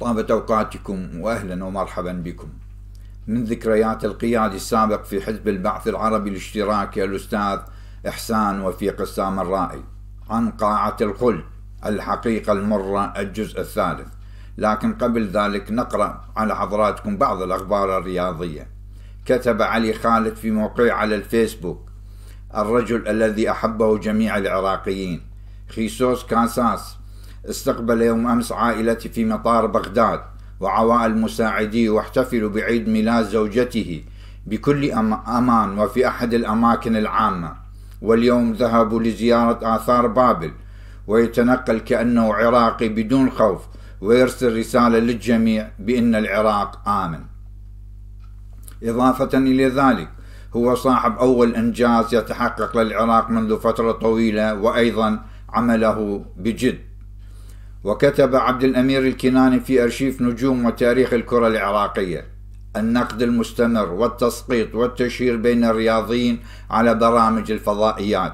طابت أوقاتكم وأهلا ومرحبا بكم من ذكريات القيادي السابق في حزب البعث العربي الاشتراكي الأستاذ إحسان وفيق قسام الرائي عن قاعة الخلد الحقيقة المرة الجزء الثالث لكن قبل ذلك نقرأ على حضراتكم بعض الأخبار الرياضية كتب علي خالد في موقعه على الفيسبوك الرجل الذي أحبه جميع العراقيين خيسوس كاساس استقبل يوم أمس عائلتي في مطار بغداد وعوائل مساعدي واحتفلوا بعيد ميلاد زوجته بكل أمان وفي أحد الأماكن العامة واليوم ذهبوا لزيارة آثار بابل ويتنقل كأنه عراقي بدون خوف ويرسل رسالة للجميع بأن العراق آمن إضافة إلى ذلك هو صاحب أول إنجاز يتحقق للعراق منذ فترة طويلة وأيضا عمله بجد وكتب عبد الأمير الكناني في أرشيف نجوم وتاريخ الكرة العراقية النقد المستمر والتسقيط والتشهير بين الرياضيين على برامج الفضائيات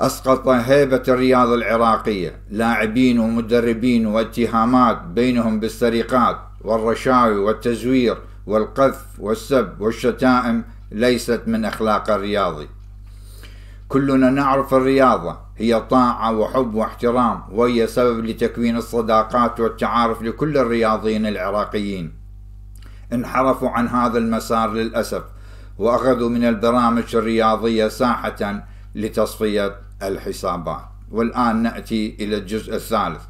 أسقط هيبة الرياضة العراقية لاعبين ومدربين واتهامات بينهم بالسرقات والرشاوي والتزوير والقذف والسب والشتائم ليست من أخلاق الرياضي كلنا نعرف الرياضة هي طاعة وحب واحترام وهي سبب لتكوين الصداقات والتعارف لكل الرياضيين العراقيين انحرفوا عن هذا المسار للأسف وأخذوا من البرامج الرياضية ساحة لتصفية الحسابات والآن نأتي إلى الجزء الثالث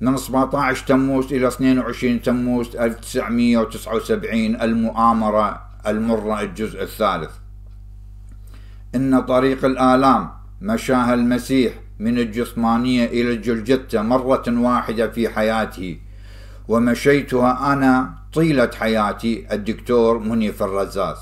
من 17 تموز إلى 22 تموز 1979 المؤامرة المرة الجزء الثالث إن طريق الآلام مشاها المسيح من الجثمانية إلى الجلجتة مرة واحدة في حياته ومشيتها أنا طيلة حياتي الدكتور منيف الرزاز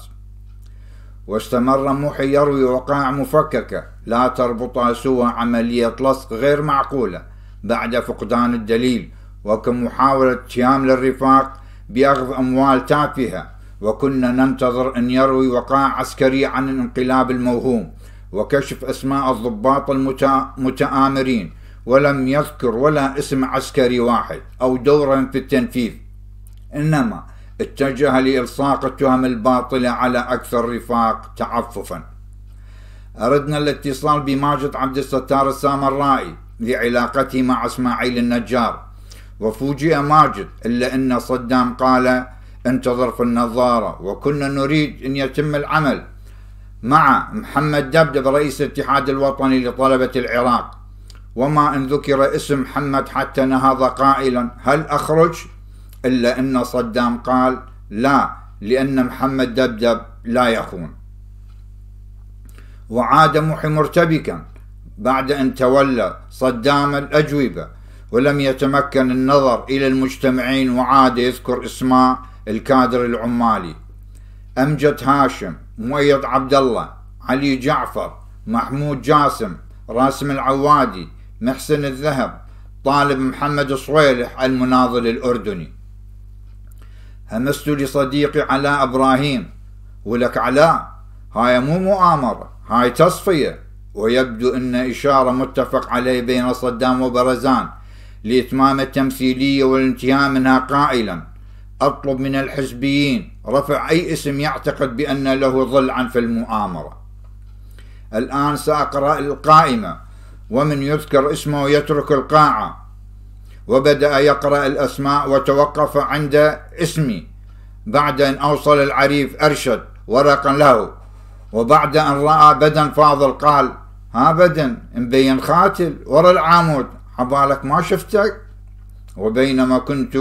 واستمر محي يروي وقائع مفككة لا تربطها سوى عملية لصق غير معقولة بعد فقدان الدليل وكمحاولة تيام للرفاق بأخذ أموال تافهة وكنا ننتظر أن يروي وقائع عسكرية عن الانقلاب الموهوم وكشف أسماء الضباط المتآمرين ولم يذكر ولا اسم عسكري واحد أو دورا في التنفيذ إنما اتجه لإلصاق التهم الباطلة على أكثر رفاق تعففا أردنا الاتصال بماجد عبد الستار السامرائي لعلاقته مع إسماعيل النجار وفوجئ ماجد إلا أن صدام قال انتظر في النظارة وكنا نريد أن يتم العمل مع محمد دبدب رئيس الاتحاد الوطني لطلبة العراق وما إن ذكر اسم محمد حتى نهض قائلا هل أخرج؟ إلا أن صدام قال لا لأن محمد دبدب لا يخون وعاد محي مرتبكا بعد أن تولى صدام الأجوبة ولم يتمكن النظر إلى المجتمعين وعاد يذكر اسماء الكادر العمالي أمجد هاشم مؤيد عبد الله علي جعفر محمود جاسم راسم العوادي محسن الذهب طالب محمد صويلح المناضل الأردني همست لصديقي علاء إبراهيم ولك علاء هاي مو مؤامرة هاي تصفية ويبدو أن إشارة متفق عليه بين صدام وبرزان لإتمام التمثيلية والانتهاء منها قائلا أطلب من الحزبيين رفع أي اسم يعتقد بأن له ضلعا في المؤامرة الآن سأقرأ القائمة ومن يذكر اسمه يترك القاعة وبدأ يقرأ الأسماء وتوقف عند اسمي بعد أن أوصل العريف أرشد ورقا له وبعد أن رأى بدن فاضل قال ها بدن مبين خاتل ورا العامود عبالك ما شفتك وبينما كنت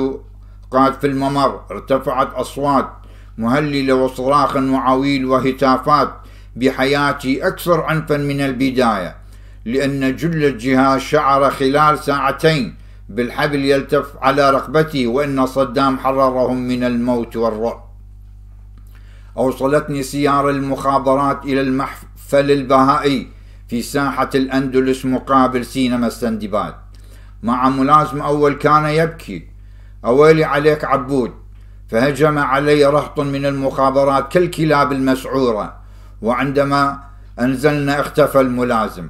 قاد في الممر ارتفعت أصوات مهللة وصراخ وعويل وهتافات بحياتي أكثر عنفا من البداية لأن جل الجهاز شعر خلال ساعتين بالحبل يلتف على رقبتي وأن صدام حررهم من الموت والرعب أوصلتني سيارة المخابرات إلى المحفل البهائي في ساحة الأندلس مقابل سينما السندباد مع ملازم أول كان يبكي أويلي عليك عبود فهجم علي رهط من المخابرات كالكلاب المسعورة وعندما أنزلنا اختفى الملازم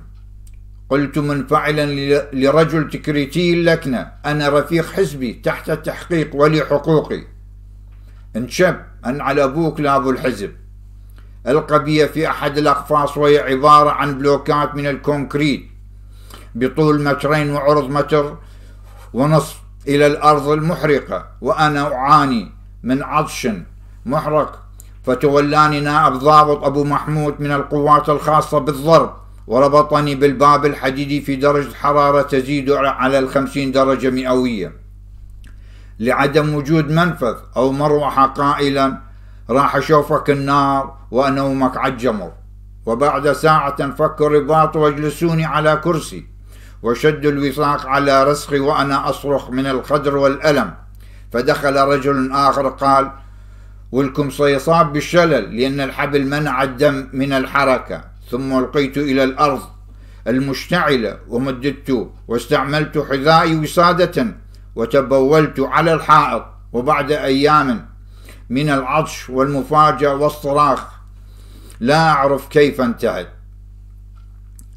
قلت منفعلا لرجل تكريتي اللكنة أنا رفيق حزبي تحت التحقيق ولي حقوقي انشب أن على أبوك لابو الحزب ألقى بي في أحد الأقفاص وهي عبارة عن بلوكات من الكونكريت بطول مترين وعرض متر ونصف إلى الأرض المحرقة وأنا أعاني من عطش محرق فتولاني نائب ضابط أبو محمود من القوات الخاصة بالضرب وربطني بالباب الحديدي في درجة حرارة تزيد على الخمسين درجة مئوية لعدم وجود منفذ أو مروحة قائلا راح أشوفك النار وأنومك على الجمر وبعد ساعة فك الرباط واجلسوني على كرسي وشد الوثاق على رسخي وأنا أصرخ من الخدر والألم فدخل رجل آخر قال ولكم سيصاب بالشلل لأن الحبل منع الدم من الحركة ثم ألقيت إلى الأرض المشتعلة ومددت واستعملت حذائي وسادة وتبولت على الحائط وبعد أيام من العطش والمفاجأة والصراخ لا أعرف كيف انتهت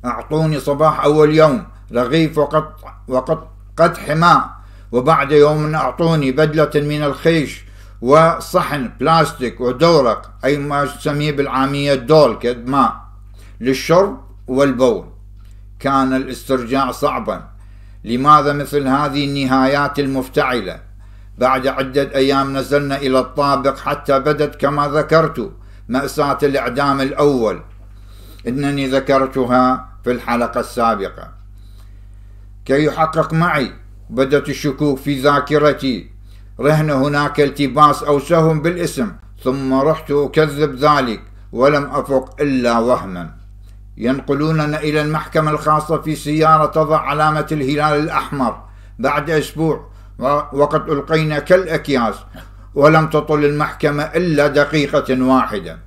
أعطوني صباح أول يوم رغيف وقد, وقد قد حماء وبعد يوم أعطوني بدلة من الخيش وصحن بلاستيك ودورق أي ما تسميه بالعامية دول كد ماء للشرب والبول كان الاسترجاع صعبا لماذا مثل هذه النهايات المفتعلة بعد عدة أيام نزلنا إلى الطابق حتى بدت كما ذكرت مأساة الإعدام الأول إنني ذكرتها في الحلقة السابقة كي يحقق معي بدت الشكوك في ذاكرتي رهن هناك التباس أو سهم بالاسم ثم رحت أكذب ذلك ولم أفق إلا وهما ينقلوننا إلى المحكمة الخاصة في سيارة تضع علامة الهلال الأحمر بعد أسبوع وقد ألقينا كالأكياس ولم تطل المحكمة إلا دقيقة واحدة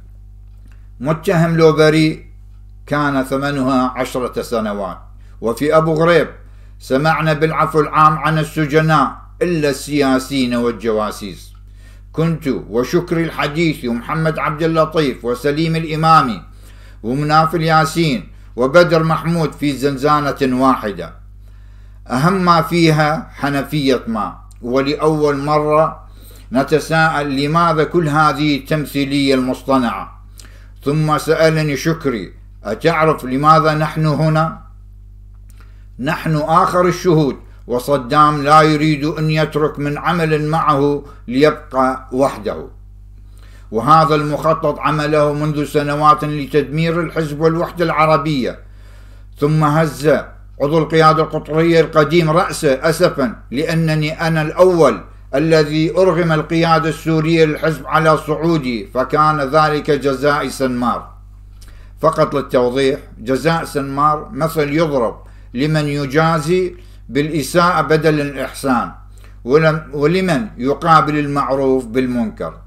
متهم لو بريء كان ثمنها عشرة سنوات وفي أبو غريب سمعنا بالعفو العام عن السجناء إلا السياسيين والجواسيس كنت وشكري الحديث ومحمد عبد اللطيف وسليم الإمامي ومناف الياسين وبدر محمود في زنزانة واحدة أهم ما فيها حنفية ما ولأول مرة نتساءل لماذا كل هذه التمثيلية المصطنعة ثم سألني شكري أتعرف لماذا نحن هنا؟ نحن آخر الشهود وصدام لا يريد أن يترك من عمل معه ليبقى وحده وهذا المخطط عمله منذ سنوات لتدمير الحزب والوحدة العربية ثم هز عضو القيادة القطرية القديم رأسه أسفا لأنني أنا الأول الذي أرغم القيادة السورية للحزب على صعودي فكان ذلك جزائي سنمار فقط للتوضيح جزاء سنمار مثل يضرب لمن يجازي بالإساءة بدل الإحسان ولمن يقابل المعروف بالمنكر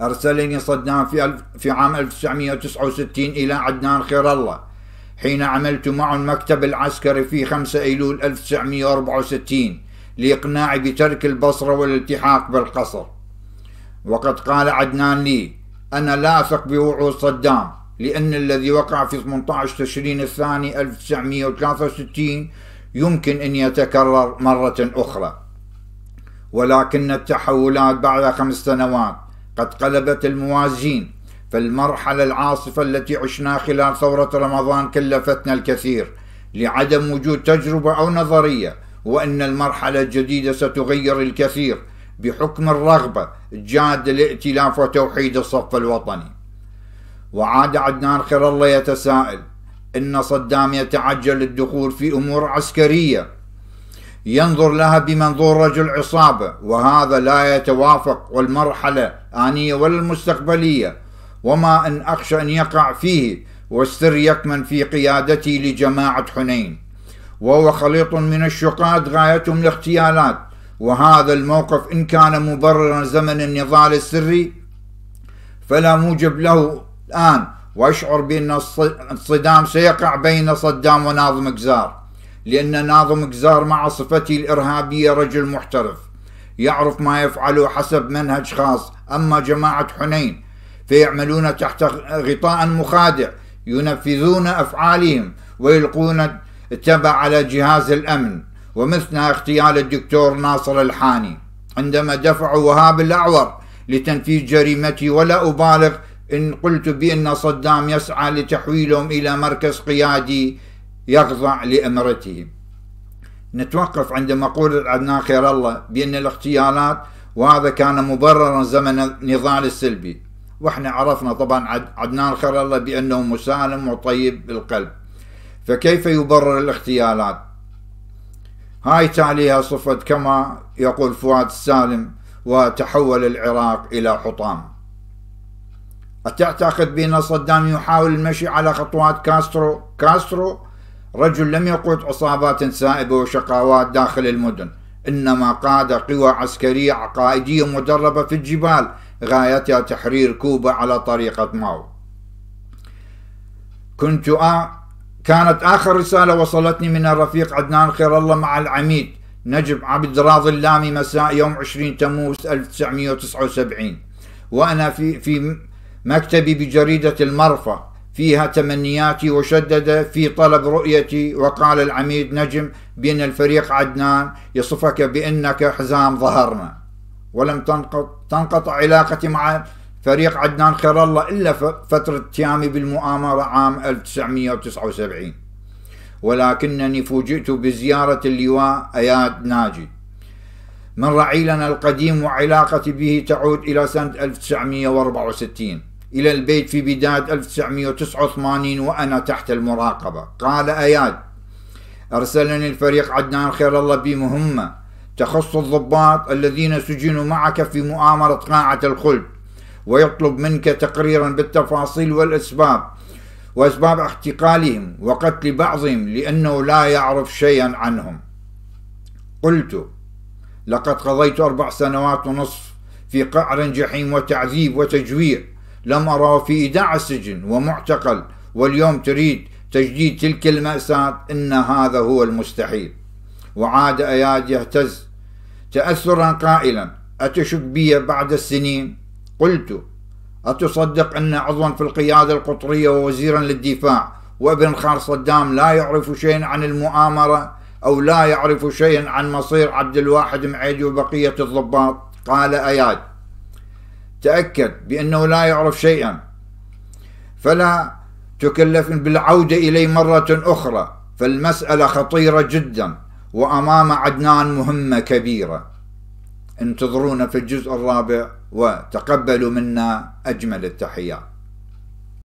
أرسلني صدام في, في عام 1969 إلى عدنان خير الله حين عملت معه المكتب العسكري في 5 أيلول 1964 لإقناعي بترك البصرة والالتحاق بالقصر وقد قال عدنان لي أنا لا أثق بوعود صدام لأن الذي وقع في 18 تشرين الثاني 1963 يمكن أن يتكرر مرة أخرى ولكن التحولات بعد خمس سنوات قد قلبت الموازين فالمرحلة العاصفة التي عشناها خلال ثورة رمضان كلفتنا الكثير لعدم وجود تجربة أو نظرية وأن المرحلة الجديدة ستغير الكثير بحكم الرغبة الجادة لائتلاف وتوحيد الصف الوطني وعاد عدنان خير الله يتساءل إن صدام يتعجل الدخول في أمور عسكرية ينظر لها بمنظور رجل عصابة وهذا لا يتوافق والمرحلة آنية ولا المستقبلية وما إن أخشى أن يقع فيه والسر يكمن في قيادته لجماعة حنين وهو خليط من الشقاد غايتهم الاغتيالات وهذا الموقف إن كان مبررا زمن النضال السري فلا موجب له الآن واشعر بأن الصدام سيقع بين صدام وناظم جزار لأن ناظم جزار مع صفته الإرهابية رجل محترف يعرف ما يفعله حسب منهج خاص أما جماعة حنين فيعملون تحت غطاء مخادع ينفذون أفعالهم ويلقون التبع على جهاز الأمن ومثل اغتيال الدكتور ناصر الحاني عندما دفعوا وهاب الأعور لتنفيذ جريمته ولا أبالغ إن قلت بأن صدام يسعى لتحويلهم إلى مركز قيادي يخضع لأمرته نتوقف عند مقولة عدنان خير الله بأن الاغتيالات وهذا كان مبررا زمن النضال السلبي واحنا عرفنا طبعا عدنان خير الله بأنه مسالم وطيب القلب فكيف يبرر الاغتيالات هاي تاليها صفت كما يقول فؤاد السالم وتحول العراق إلى حطام أتعتقد بأن صدام يحاول المشي على خطوات كاسترو؟ كاسترو رجل لم يقود عصابات سائبة وشقاوات داخل المدن إنما قاد قوى عسكرية عقائدية مدربة في الجبال غايتها تحرير كوبا على طريقة ماو كنت آ... كانت آخر رسالة وصلتني من الرفيق عدنان خير الله مع العميد نجب عبد راضي اللامي مساء يوم 20 تموز 1979 وأنا في في مكتبي بجريدة المرفأ فيها تمنياتي وشدد في طلب رؤيتي وقال العميد نجم بأن الفريق عدنان يصفك بأنك حزام ظهرنا ولم تنقط تنقطع علاقتي مع فريق عدنان خير الله إلا فترة تيامي بالمؤامرة عام 1979 ولكنني فوجئت بزيارة اللواء أياد ناجي من رعيلنا القديم وعلاقتي به تعود إلى سنة 1964 إلى البيت في بداية 1989 وأنا تحت المراقبة قال أياد أرسلني الفريق عدنان خير الله بمهمة تخص الضباط الذين سجنوا معك في مؤامرة قاعة الخلد ويطلب منك تقريرا بالتفاصيل والأسباب وأسباب اعتقالهم وقتل بعضهم لأنه لا يعرف شيئا عنهم قلت لقد قضيت أربع سنوات ونصف في قعر جحيم وتعذيب وتجوير لمرى في دع سجن ومعتقل واليوم تريد تجديد تلك المأساة إن هذا هو المستحيل وعاد أياد يهتز تأثرا قائلا أتشك بي بعد السنين قلت أتصدق أن عضوا في القيادة القطرية ووزيرا للدفاع وابن خال صدام لا يعرف شيئا عن المؤامرة أو لا يعرف شيئا عن مصير عبد الواحد معيدي وبقية الضباط قال أياد تأكد بأنه لا يعرف شيئا فلا تكلف بالعودة إليه مرة أخرى فالمسألة خطيرة جدا وأمام عدنان مهمة كبيرة انتظرونا في الجزء الرابع وتقبلوا منا أجمل التحيات